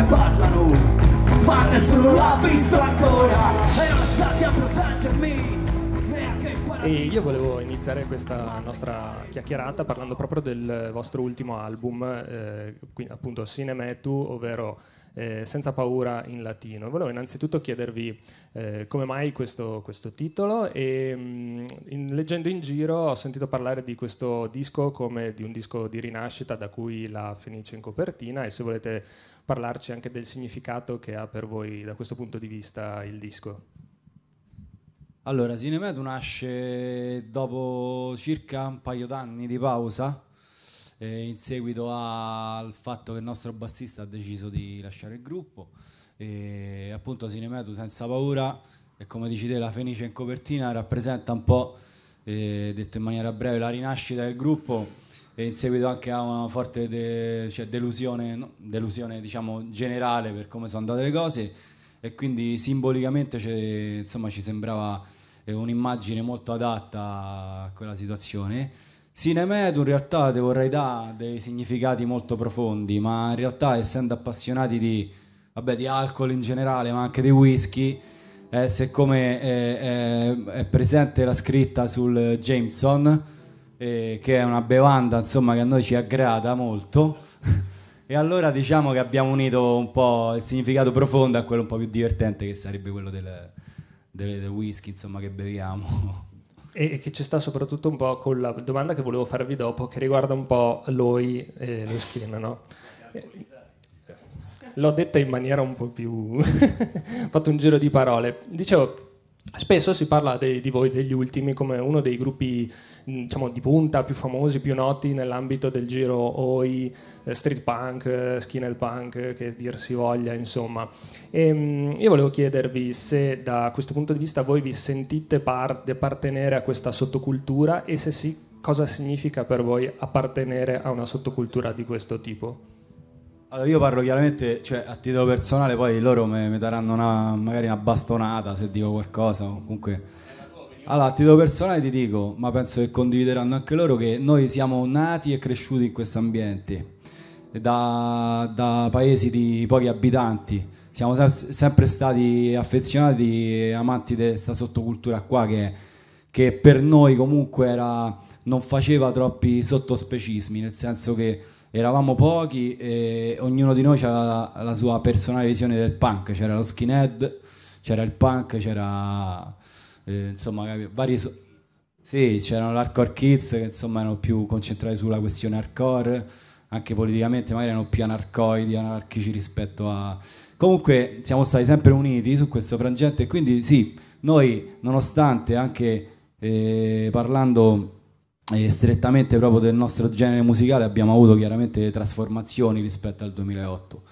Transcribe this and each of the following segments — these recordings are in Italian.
ne parlano ma nessuno l'ha visto ancora erano alzati a proteggermi e io volevo iniziare questa nostra chiacchierata parlando proprio del vostro ultimo album, eh, appunto Cinemetu, ovvero eh, senza paura in latino. Volevo innanzitutto chiedervi eh, come mai questo, questo titolo e mh, mm, in, leggendo in giro ho sentito parlare di questo disco come di un disco di rinascita da cui la Fenice in copertina e se volete parlarci anche del significato che ha per voi da questo punto di vista il disco. Allora, Cinemedu nasce dopo circa un paio d'anni di pausa eh, in seguito al fatto che il nostro bassista ha deciso di lasciare il gruppo e eh, appunto Cinemetu senza paura e come dici te la Fenice in copertina rappresenta un po' eh, detto in maniera breve la rinascita del gruppo e in seguito anche a una forte de- cioè delusione, no? delusione diciamo, generale per come sono andate le cose e quindi simbolicamente insomma, ci sembrava eh, un'immagine molto adatta a quella situazione Cinemedum in realtà te vorrei dare dei significati molto profondi, ma in realtà essendo appassionati di, vabbè, di alcol in generale, ma anche di whisky, eh, siccome è, eh, è, eh, è, presente la scritta sul Jameson, eh, che è una bevanda insomma, che a noi ci aggrada molto, e allora diciamo che abbiamo unito un po' il significato profondo a quello un po' più divertente che sarebbe quello del, del, del whisky insomma, che beviamo. e che ci sta soprattutto un po' con la domanda che volevo farvi dopo, che riguarda un po' l'OI e lo skin, no? L'ho detta in maniera un po' più... ho fatto un giro di parole. Dicevo, Spesso si parla dei, di voi degli ultimi come uno dei gruppi diciamo, di punta più famosi, più noti nell'ambito del giro OI, eh, street punk, eh, skinhead punk, eh, che dir si voglia, insomma. E, ehm, io volevo chiedervi se da questo punto di vista voi vi sentite parte, appartenere a questa sottocultura e se sì, cosa significa per voi appartenere a una sottocultura di questo tipo? Allora io parlo chiaramente cioè, a titolo personale, poi loro mi daranno una, magari una bastonata se dico qualcosa. Comunque. Allora, a titolo personale ti dico, ma penso che condivideranno anche loro, che noi siamo nati e cresciuti in questo ambiente, da, da paesi di pochi abitanti. Siamo se- sempre stati affezionati e amanti di questa sottocultura qua che, che per noi comunque era, non faceva troppi sottospecismi, nel senso che eravamo pochi e ognuno di noi aveva la sua personale visione del punk, c'era lo skinhead, c'era il punk, c'era eh, insomma vari so- sì, c'erano l'hardcore kids che insomma erano più concentrati sulla questione hardcore, anche politicamente magari erano più anarcoidi, anarchici rispetto a comunque siamo stati sempre uniti su questo frangente e quindi sì, noi nonostante anche eh, parlando e eh, strettamente proprio del nostro genere musicale abbiamo avuto chiaramente trasformazioni rispetto al 2008.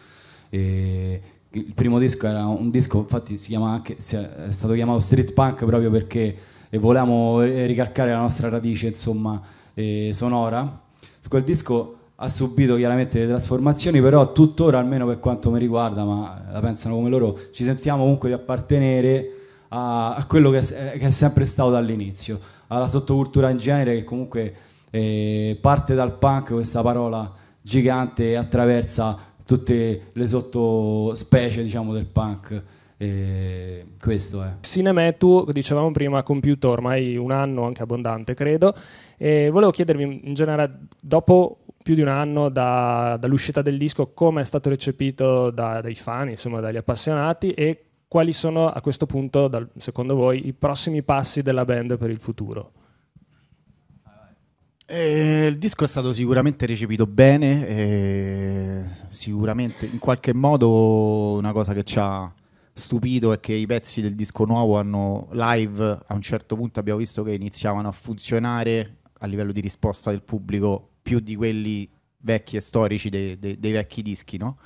E il primo disco era un disco, infatti si chiama anche, è stato chiamato Street Punk proprio perché eh, volevamo ricalcare la nostra radice insomma, eh, sonora. Quel disco ha subito chiaramente le trasformazioni, però tuttora, almeno per quanto mi riguarda, ma la pensano come loro, ci sentiamo comunque di appartenere a, a quello che è, eh, che è sempre stato dall'inizio alla sottocultura in genere che comunque eh, parte dal punk questa parola gigante e attraversa tutte le sottospecie diciamo, del punk. E eh, questo è eh. Cinemetu, dicevamo prima, ha compiuto ormai un anno, anche abbondante credo. E volevo chiedervi in generale, dopo più di un anno da, dall'uscita del disco, come è stato recepito da, dai fan, insomma dagli appassionati e quali sono a questo punto, dal, secondo voi, i prossimi passi della band per il futuro? Eh, il disco è stato sicuramente recepito bene, eh, sicuramente in qualche modo una cosa che ci ha stupito è che i pezzi del disco nuovo hanno live, a un certo punto abbiamo visto che iniziavano a funzionare a livello di risposta del pubblico più di quelli vecchi e storici dei, dei, dei vecchi dischi, no?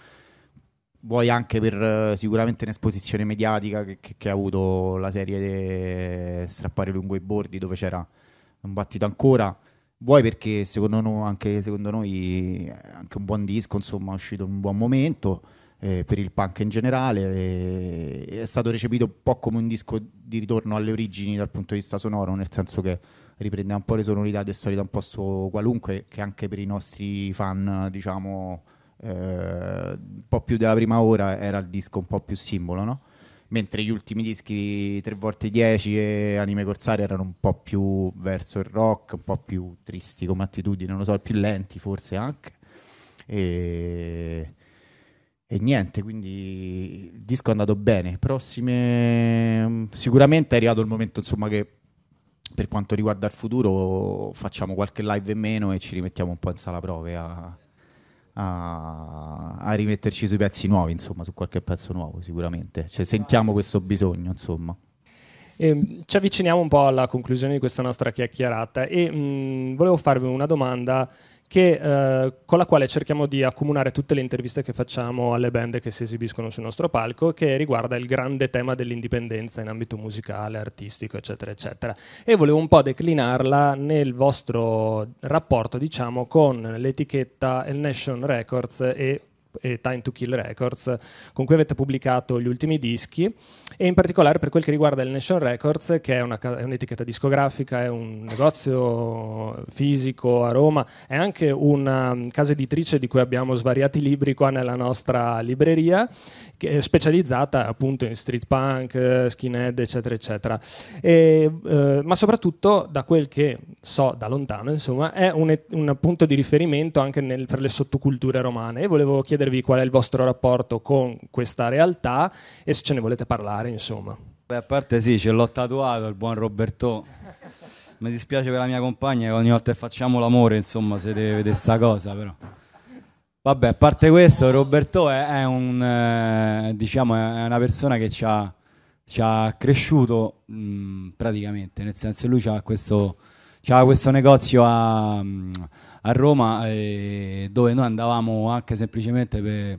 vuoi anche per eh, sicuramente un'esposizione mediatica che, che, che ha avuto la serie Strappare lungo i bordi dove c'era un battito ancora vuoi perché secondo noi, anche secondo noi è eh, anche un buon disco insomma è uscito in un buon momento eh, per il punk in generale eh, è stato recepito un po' come un disco di ritorno alle origini dal punto di vista sonoro nel senso che riprende un po' le sonorità del solito un posto qualunque che anche per i nostri fan diciamo eh, un po' più della prima ora era il disco un po' più simbolo, no? mentre gli ultimi dischi 3x10 e Anime Corsari erano un po' più verso il rock, un po' più tristi come attitudine, non lo so, più lenti forse anche. E, e niente, quindi il disco è andato bene. Prossime, sicuramente è arrivato il momento insomma che per quanto riguarda il futuro facciamo qualche live in meno e ci rimettiamo un po' in sala prove a a, a, rimetterci sui pezzi nuovi, insomma, su qualche pezzo nuovo sicuramente. Cioè, sentiamo questo bisogno, insomma. Eh, ci avviciniamo un po' alla conclusione di questa nostra chiacchierata e mh, mm, volevo farvi una domanda che, eh, con la quale cerchiamo di accomunare tutte le interviste che facciamo alle band che si esibiscono sul nostro palco, che riguarda il grande tema dell'indipendenza in ambito musicale, artistico, eccetera, eccetera. E volevo un po' declinarla nel vostro rapporto, diciamo, con l'etichetta El Nation Records e e Time to Kill Records, con cui avete pubblicato gli ultimi dischi, e in particolare per quel che riguarda il Nation Records, che è, una, è un'etichetta discografica, è un negozio fisico a Roma, è anche una mm, casa editrice di cui abbiamo svariati libri qua nella nostra libreria, specializzata appunto in street punk, skinhead, eccetera, eccetera. E, eh, ma soprattutto, da quel che so da lontano, insomma, è un, un punto di riferimento anche nel, per le sottoculture romane. E volevo chiedere chiedervi qual è il vostro rapporto con questa realtà e se ce ne volete parlare, insomma. Beh, a parte sì, ce l'ho tatuato il buon Roberto. Mi dispiace per la mia compagna che ogni volta che facciamo l'amore, insomma, se deve vedere sta cosa, però. Vabbè, a parte questo, Roberto è, è, un, eh, diciamo, è una persona che ci ha, ci ha cresciuto mh, praticamente, nel senso che lui ha questo c'era questo negozio a, a Roma eh, dove noi andavamo anche semplicemente per,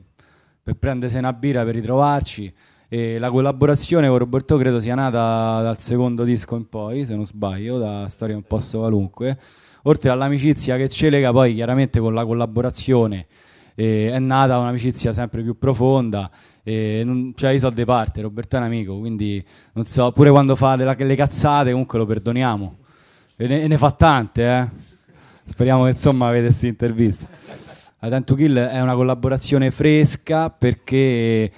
per prendersi una birra, per ritrovarci. E la collaborazione con Roberto credo sia nata dal secondo disco in poi, se non sbaglio, da Storia un posto qualunque. Oltre all'amicizia che ci lega, poi chiaramente con la collaborazione eh, è nata un'amicizia sempre più profonda. Eh, non, cioè io so de parte, Roberto è un amico, quindi non so, pure quando fa delle, le cazzate comunque lo perdoniamo e ne, ne fa tante, eh? Speriamo che insomma avete questa intervista. La Time Kill è una collaborazione fresca perché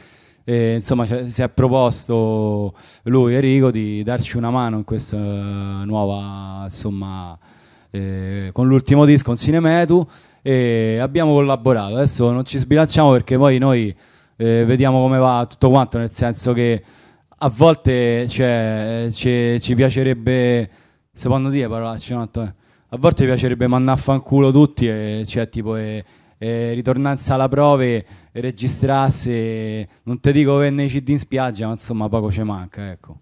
eh, insomma si è proposto lui Enrico di darci una mano in questa nuova insomma eh, con l'ultimo disco in Cinemetu e abbiamo collaborato adesso non ci sbilanciamo perché poi noi eh, vediamo come va tutto quanto nel senso che a volte cioè, ci, ci piacerebbe si possono dire parolacce, no? Eh. A volte piacerebbe mandare a fanculo tutti, e, cioè tipo e, e ritornare alla sala prove e registrarsi, non ti dico che nei CD in spiaggia, ma insomma poco ci manca, ecco.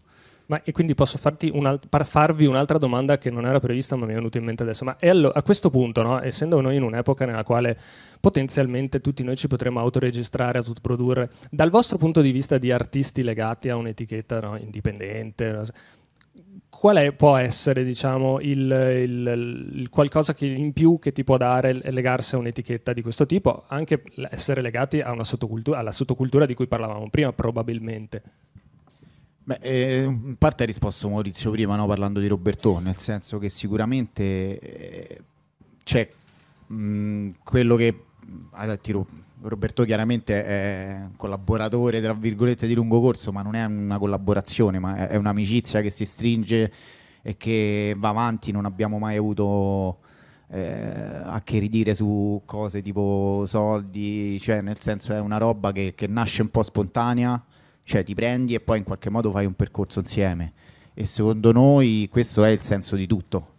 Ma e quindi posso un farvi un'altra domanda che non era prevista ma mi è venuta in mente adesso. Ma allo, a questo punto, no, essendo noi in un'epoca nella quale potenzialmente tutti noi ci potremmo autoregistrare, autoprodurre, dal vostro punto di vista di artisti legati a un'etichetta no, indipendente, qual è, può essere diciamo, il, il, il qualcosa in più che ti può dare legarsi a un'etichetta di questo tipo, anche essere legati sottocultura, alla sottocultura di cui parlavamo prima, probabilmente? Beh, eh, in parte hai risposto Maurizio prima no? parlando di Roberto, nel senso che sicuramente eh, c'è mh, quello che ah, tiro Roberto chiaramente è collaboratore, tra virgolette, di lungo corso, ma non è una collaborazione, ma è un'amicizia che si stringe e che va avanti, non abbiamo mai avuto eh, a che ridire su cose tipo soldi, cioè nel senso è una roba che, che, nasce un po' spontanea, cioè ti prendi e poi in qualche modo fai un percorso insieme e secondo noi questo è il senso di tutto,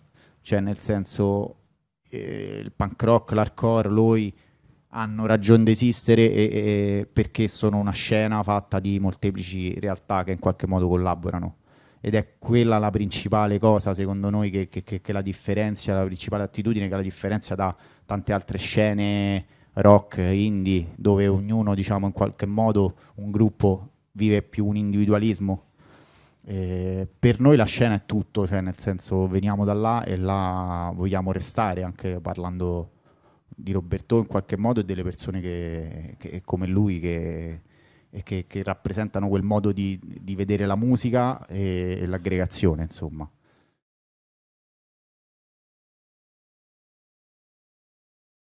cioè nel senso eh, il punk rock, l'hardcore, lui hanno ragione d'esistere e, e, perché sono una scena fatta di molteplici realtà che in qualche modo collaborano. Ed è quella la principale cosa, secondo noi, che, che, che, che la differenzia, la principale attitudine che la differenzia da tante altre scene rock, indie, dove ognuno, diciamo, in qualche modo, un gruppo vive più un individualismo. Eh, per noi la scena è tutto, cioè nel senso veniamo da là e là vogliamo restare, anche parlando di Roberto in qualche modo e delle persone che, che, come lui che, che, rappresentano quel modo di, di vedere la musica e, e l'aggregazione, insomma.